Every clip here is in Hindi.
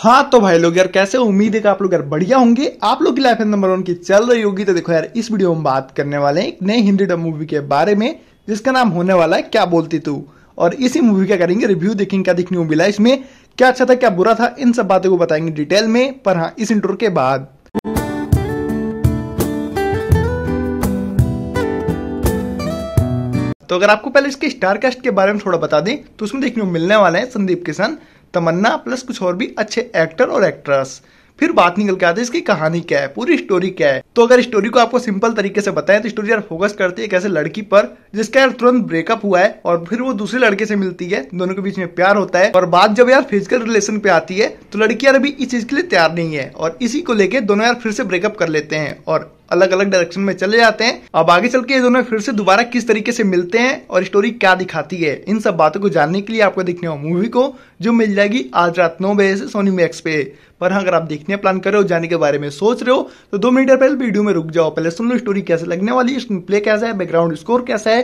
हाँ तो भाई लोग यार कैसे उम्मीद है कि आप लोग यार बढ़िया होंगे आप लोग की लाइफ नंबर वन की चल रही होगी तो देखो यार इस वीडियो में बात करने वाले हैं एक नई हिंदी डब मूवी के बारे में जिसका नाम होने वाला है क्या बोलती तू और इसी मूवी का करेंगे रिव्यू देखेंगे क्या देखने को मिला इसमें क्या अच्छा था क्या बुरा था इन सब बातों को बताएंगे डिटेल में पर हाँ इस इंटरव्यू के बाद तो अगर आपको पहले इसके स्टार कास्ट के बारे में थोड़ा बता दें तो उसमें देखने को मिलने वाला है संदीप किशन तमन्ना प्लस कुछ और भी अच्छे एक्टर और एक्ट्रेस फिर बात निकल के आती है इसकी कहानी क्या है पूरी स्टोरी क्या है तो अगर स्टोरी को आपको सिंपल तरीके से बताएं तो स्टोरी यार फोकस करती है एक ऐसे लड़की पर जिसका यार तुरंत ब्रेकअप हुआ है और फिर वो दूसरे लड़के से मिलती है दोनों के बीच में प्यार होता है और बात जब यार फिजिकल रिलेशन पे आती है तो लड़की यार अभी इस चीज के लिए तैयार नहीं है और इसी को लेकर दोनों यार फिर से ब्रेकअप कर लेते हैं और अलग अलग डायरेक्शन में चले जाते हैं अब आगे चल के ये दोनों फिर से दोबारा किस तरीके से मिलते हैं और स्टोरी क्या दिखाती है इन सब बातों को जानने के लिए आपको देखने होगा मूवी को जो मिल जाएगी आज रात नौ बजे से सोनी मैक्स पे पर हाँ अगर आप देखने प्लान कर रहे हो जाने के बारे में सोच रहे हो तो दो मिनट पहले वीडियो में रुक जाओ पहले सुन लो स्टोरी कैसे लगने वाली है स्क्रीन प्ले कैसा है बैकग्राउंड स्कोर कैसा है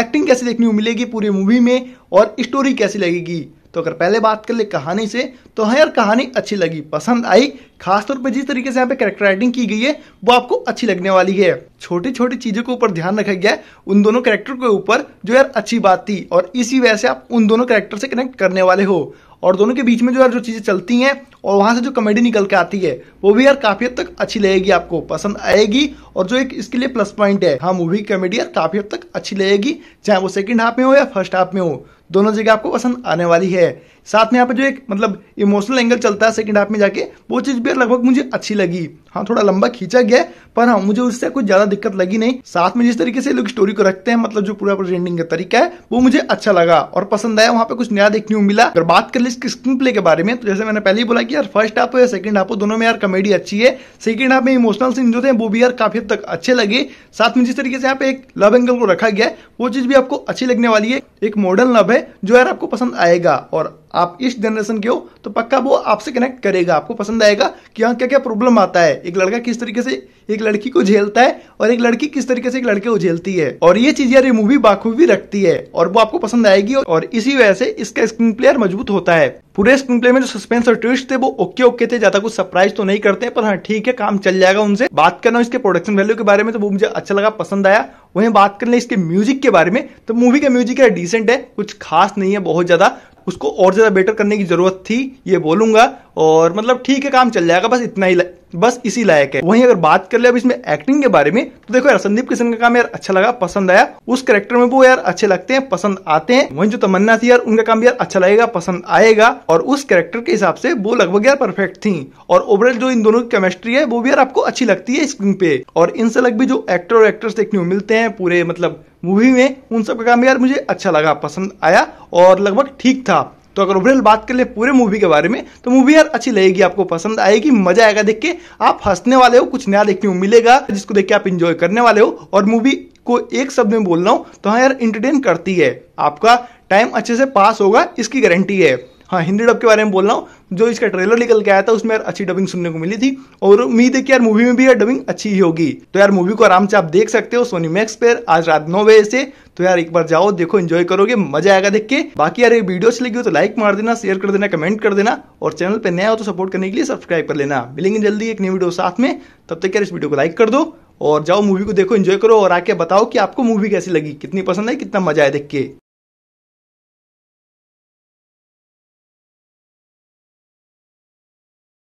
एक्टिंग कैसे देखने को मिलेगी पूरी मूवी में और स्टोरी कैसी लगेगी तो अगर पहले बात कर ले कहानी से तो हाँ यार कहानी अच्छी लगी पसंद आई खासतौर पर जिस तरीके से यहाँ पे करेक्टर राइटिंग की गई है वो आपको अच्छी लगने वाली है छोटी छोटी चीजों के ऊपर ध्यान रखा गया है उन दोनों कैरेक्टर के ऊपर जो यार अच्छी बात थी और इसी वजह से आप उन दोनों कैरेक्टर से कनेक्ट करने वाले हो और दोनों के बीच में जो यार जो चीज़ें चलती हैं और वहां से जो कॉमेडी निकल के आती है वो भी यार काफ़ी हद तक अच्छी लगेगी आपको पसंद आएगी और जो एक इसके लिए प्लस पॉइंट है हाँ मूवी कॉमेडी यार काफ़ी हद तक अच्छी लगेगी चाहे वो सेकंड हाफ में हो या फर्स्ट हाफ में हो दोनों जगह आपको पसंद आने वाली है साथ में यहाँ पे जो एक मतलब इमोशनल एंगल चलता है सेकंड हाफ में जाके वो चीज भी लगभग मुझे अच्छी लगी हाँ थोड़ा लंबा खींचा गया पर हाँ मुझे उससे कुछ ज्यादा दिक्कत लगी नहीं साथ में जिस तरीके से लोग स्टोरी को रखते हैं मतलब जो पूरा प्रेजेंटिंग का तरीका है वो मुझे अच्छा लगा और पसंद आया वहाँ पे कुछ नया देखने को मिला अगर बात कर ली इसके स्क्रीन प्ले के बारे में तो जैसे मैंने पहले ही बोला कि यार फर्स्ट हाफ या सेकंड हाफ दोनों में यार कॉमेडी अच्छी है सेकंड हाफ में इमोशनल सीन जो थे वो भी यार काफी हद तक अच्छे लगे साथ में जिस तरीके से यहाँ पे एक लव एंगल को रखा गया है वो चीज भी आपको अच्छी लगने वाली है एक मॉडर्न लव है जो यार आपको पसंद आएगा और आप इस जनरेशन के हो तो पक्का वो आपसे कनेक्ट करेगा आपको पसंद आएगा कि यहाँ क्या क्या प्रॉब्लम आता है एक लड़का किस तरीके से एक लड़की को झेलता है और एक लड़की किस तरीके से एक लड़के को झेलती है और ये चीज यार ये मूवी बाखूबी रखती है और वो आपको पसंद आएगी और इसी वजह से इसका स्क्रीन प्लेयर मजबूत होता है पूरे स्क्रीन प्ले में जो सस्पेंस और ट्विस्ट थे वो ओके ओके थे ज्यादा कुछ सरप्राइज तो नहीं करते पर हाँ ठीक है काम चल जाएगा उनसे बात करना इसके प्रोडक्शन वैल्यू के बारे में तो वो मुझे अच्छा लगा पसंद आया वहीं बात कर ले इसके म्यूजिक के बारे में तो मूवी का म्यूजिक है डिसेंट है कुछ खास नहीं है बहुत ज्यादा उसको और ज़्यादा बेटर करने की ज़रूरत थी ये बोलूंगा और मतलब ठीक है काम चल जाएगा बस इतना ही बस इसी लायक है वहीं अगर बात कर ले अब इसमें एक्टिंग के बारे में तो देखो यार संदीप किशन का काम यार अच्छा लगा पसंद आया उस करेक्टर में वो यार अच्छे लगते हैं पसंद आते हैं वहीं जो तमन्ना थी यार उनका काम यार अच्छा लगेगा पसंद आएगा और उस करेक्टर के हिसाब से वो लगभग यार परफेक्ट थी और ओवरऑल जो इन दोनों की केमिस्ट्री है वो भी यार आपको अच्छी लगती है स्क्रीन पे और इनसे अलग भी जो एक्टर और एक्ट्रेस देखने को मिलते हैं पूरे मतलब मूवी में उन सब का काम यार मुझे अच्छा लगा पसंद आया और लगभग ठीक था तो अगर ओवरऑल बात कर ले पूरे मूवी के बारे में तो मूवी यार अच्छी लगेगी आपको पसंद आएगी मजा आएगा देख के आप हंसने वाले हो कुछ नया देखने को मिलेगा जिसको देख के आप इंजॉय करने वाले हो और मूवी को एक शब्द में बोल रहा हूँ तो हाँ यार इंटरटेन करती है आपका टाइम अच्छे से पास होगा इसकी गारंटी है हाँ हिंदी डब के बारे में बोल रहा हूँ जो इसका ट्रेलर निकल के आया था उसमें यार अच्छी डबिंग सुनने को मिली थी और उम्मीद है कि यार मूवी में भी यार डबिंग अच्छी ही होगी तो यार मूवी को आराम से आप देख सकते हो सोनी मैक्स पर आज रात नौ बजे से तो यार एक बार जाओ देखो एंजॉय करोगे मजा आएगा देख के बाकी यार ये वीडियो अच्छी लगी हो तो लाइक मार देना शेयर कर देना कमेंट कर देना और चैनल पर नया हो तो सपोर्ट करने के लिए सब्सक्राइब कर लेना मिलेंगे जल्दी एक नई वीडियो साथ में तब तक यार इस वीडियो को लाइक कर दो और जाओ मूवी को देखो एंजॉय करो और आके बताओ कि आपको मूवी कैसी लगी कितनी पसंद है कितना मजा आया देख के